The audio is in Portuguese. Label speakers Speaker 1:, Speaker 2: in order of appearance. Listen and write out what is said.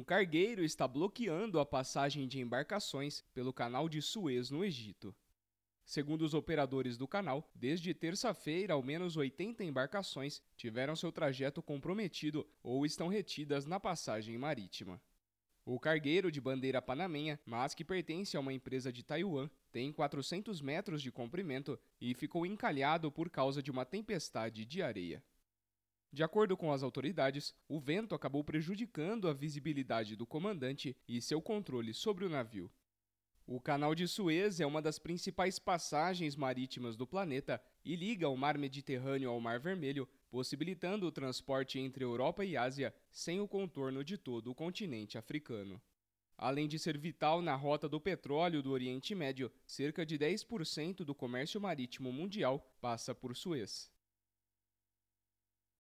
Speaker 1: Um cargueiro está bloqueando a passagem de embarcações pelo canal de Suez no Egito. Segundo os operadores do canal, desde terça-feira, ao menos 80 embarcações tiveram seu trajeto comprometido ou estão retidas na passagem marítima. O cargueiro de bandeira panamenha, mas que pertence a uma empresa de Taiwan, tem 400 metros de comprimento e ficou encalhado por causa de uma tempestade de areia. De acordo com as autoridades, o vento acabou prejudicando a visibilidade do comandante e seu controle sobre o navio. O Canal de Suez é uma das principais passagens marítimas do planeta e liga o Mar Mediterrâneo ao Mar Vermelho, possibilitando o transporte entre Europa e Ásia sem o contorno de todo o continente africano. Além de ser vital na rota do petróleo do Oriente Médio, cerca de 10% do comércio marítimo mundial passa por Suez.